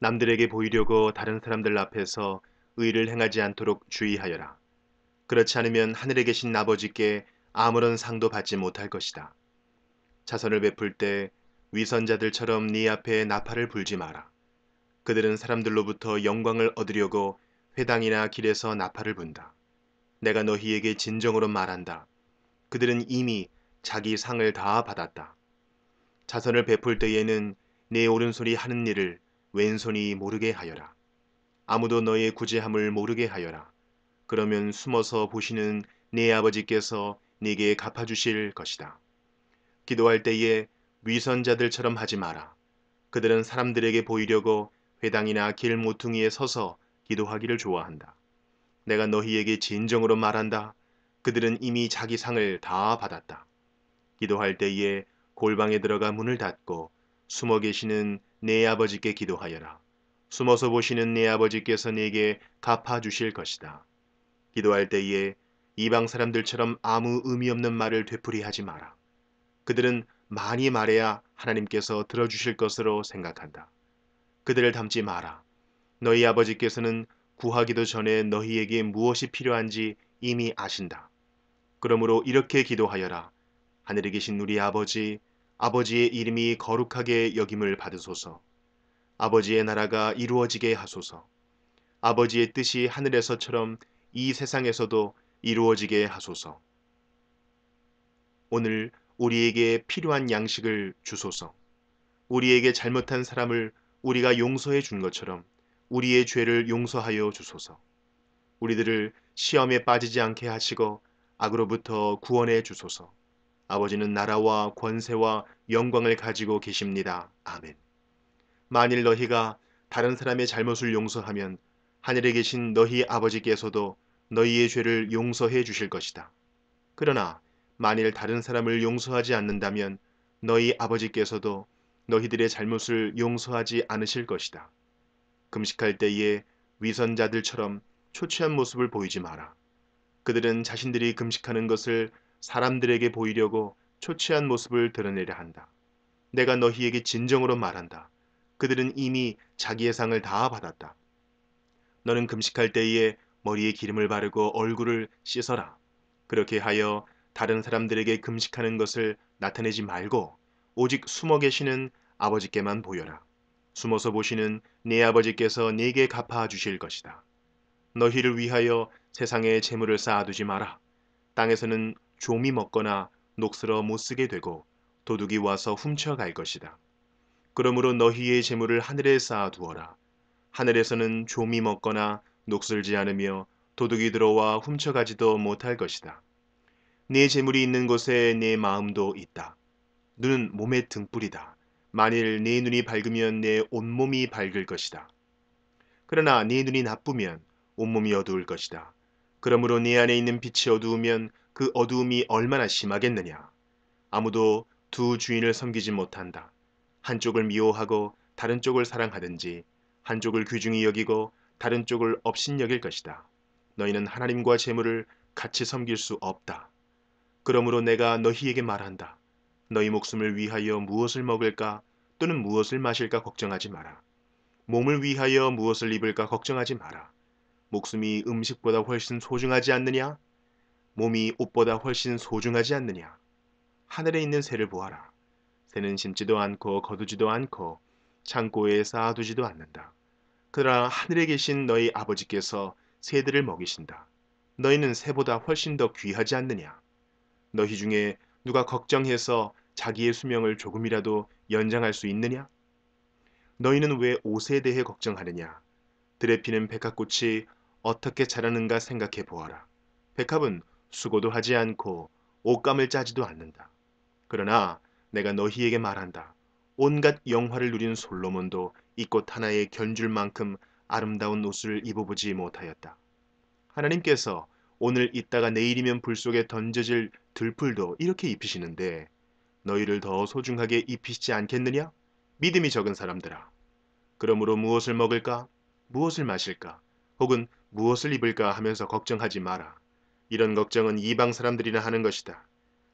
남들에게 보이려고 다른 사람들 앞에서 의를 행하지 않도록 주의하여라. 그렇지 않으면 하늘에 계신 아버지께 아무런 상도 받지 못할 것이다. 자선을 베풀 때 위선자들처럼 네 앞에 나팔을 불지 마라. 그들은 사람들로부터 영광을 얻으려고 회당이나 길에서 나팔을 분다. 내가 너희에게 진정으로 말한다. 그들은 이미 자기 상을 다 받았다. 자선을 베풀 때에는 네 오른손이 하는 일을 왼손이 모르게 하여라. 아무도 너의 구제함을 모르게 하여라. 그러면 숨어서 보시는 네 아버지께서 네게 갚아주실 것이다. 기도할 때에 위선자들처럼 하지 마라. 그들은 사람들에게 보이려고 회당이나 길 모퉁이에 서서 기도하기를 좋아한다. 내가 너희에게 진정으로 말한다. 그들은 이미 자기 상을 다 받았다. 기도할 때에 골방에 들어가 문을 닫고 숨어 계시는 내 네 아버지께 기도하여라. 숨어서 보시는 내 네 아버지께서 내게 갚아주실 것이다. 기도할 때에 이방 사람들처럼 아무 의미 없는 말을 되풀이하지 마라. 그들은 많이 말해야 하나님께서 들어주실 것으로 생각한다. 그들을 닮지 마라. 너희 아버지께서는 구하기도 전에 너희에게 무엇이 필요한지 이미 아신다. 그러므로 이렇게 기도하여라. 하늘에 계신 우리 아버지, 아버지의 이름이 거룩하게 여김을 받으소서. 아버지의 나라가 이루어지게 하소서. 아버지의 뜻이 하늘에서처럼 이 세상에서도 이루어지게 하소서. 오늘 우리에게 필요한 양식을 주소서. 우리에게 잘못한 사람을 우리가 용서해 준 것처럼 우리의 죄를 용서하여 주소서. 우리들을 시험에 빠지지 않게 하시고 악으로부터 구원해 주소서. 아버지는 나라와 권세와 영광을 가지고 계십니다. 아멘. 만일 너희가 다른 사람의 잘못을 용서하면 하늘에 계신 너희 아버지께서도 너희의 죄를 용서해 주실 것이다. 그러나 만일 다른 사람을 용서하지 않는다면 너희 아버지께서도 너희들의 잘못을 용서하지 않으실 것이다. 금식할 때에 위선자들처럼 초췌한 모습을 보이지 마라. 그들은 자신들이 금식하는 것을 사람들에게 보이려고 초췌한 모습을 드러내려 한다. 내가 너희에게 진정으로 말한다. 그들은 이미 자기의 상을 다 받았다. 너는 금식할 때에 머리에 기름을 바르고 얼굴을 씻어라. 그렇게 하여 다른 사람들에게 금식하는 것을 나타내지 말고 오직 숨어 계시는 아버지께만 보여라. 숨어서 보시는 네 아버지께서 네게 갚아 주실 것이다. 너희를 위하여 세상에 재물을 쌓아두지 마라. 땅에서는 좀이 먹거나 녹슬어 못 쓰게 되고 도둑이 와서 훔쳐갈 것이다. 그러므로 너희의 재물을 하늘에 쌓아두어라. 하늘에서는 좀이 먹거나 녹슬지 않으며 도둑이 들어와 훔쳐가지도 못할 것이다. 네 재물이 있는 곳에 내 마음도 있다. 눈은 몸의 등불이다. 만일 네 눈이 밝으면 네 온몸이 밝을 것이다. 그러나 네 눈이 나쁘면 온몸이 어두울 것이다. 그러므로 네 안에 있는 빛이 어두우면 그 어두움이 얼마나 심하겠느냐. 아무도 두 주인을 섬기지 못한다. 한쪽을 미워하고 다른 쪽을 사랑하든지 한쪽을 귀중히 여기고 다른 쪽을 업신여길 것이다. 너희는 하나님과 재물을 같이 섬길 수 없다. 그러므로 내가 너희에게 말한다. 너희 목숨을 위하여 무엇을 먹을까 또는 무엇을 마실까 걱정하지 마라. 몸을 위하여 무엇을 입을까 걱정하지 마라. 목숨이 음식보다 훨씬 소중하지 않느냐? 몸이 옷보다 훨씬 소중하지 않느냐. 하늘에 있는 새를 보아라. 새는 심지도 않고 거두지도 않고 창고에 쌓아두지도 않는다. 그러나 하늘에 계신 너희 아버지께서 새들을 먹이신다. 너희는 새보다 훨씬 더 귀하지 않느냐. 너희 중에 누가 걱정해서 자기의 수명을 조금이라도 연장할 수 있느냐? 너희는 왜 옷에 대해 걱정하느냐? 들에 피는 백합꽃이 어떻게 자라는가 생각해 보아라. 백합은 수고도 하지 않고 옷감을 짜지도 않는다. 그러나 내가 너희에게 말한다. 온갖 영화를 누린 솔로몬도 이 꽃 하나에 견줄 만큼 아름다운 옷을 입어보지 못하였다. 하나님께서 오늘 있다가 내일이면 불 속에 던져질 들풀도 이렇게 입히시는데 너희를 더 소중하게 입히시지 않겠느냐? 믿음이 적은 사람들아. 그러므로 무엇을 먹을까? 무엇을 마실까? 혹은 무엇을 입을까 하면서 걱정하지 마라. 이런 걱정은 이방 사람들이나 하는 것이다.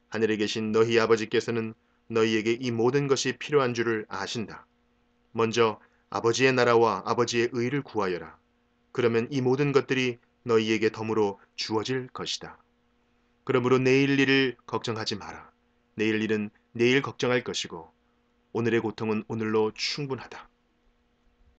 하늘에 계신 너희 아버지께서는 너희에게 이 모든 것이 필요한 줄을 아신다. 먼저 아버지의 나라와 아버지의 의를 구하여라. 그러면 이 모든 것들이 너희에게 덤으로 주어질 것이다. 그러므로 내일 일을 걱정하지 마라. 내일 일은 내일 걱정할 것이고 오늘의 고통은 오늘로 충분하다.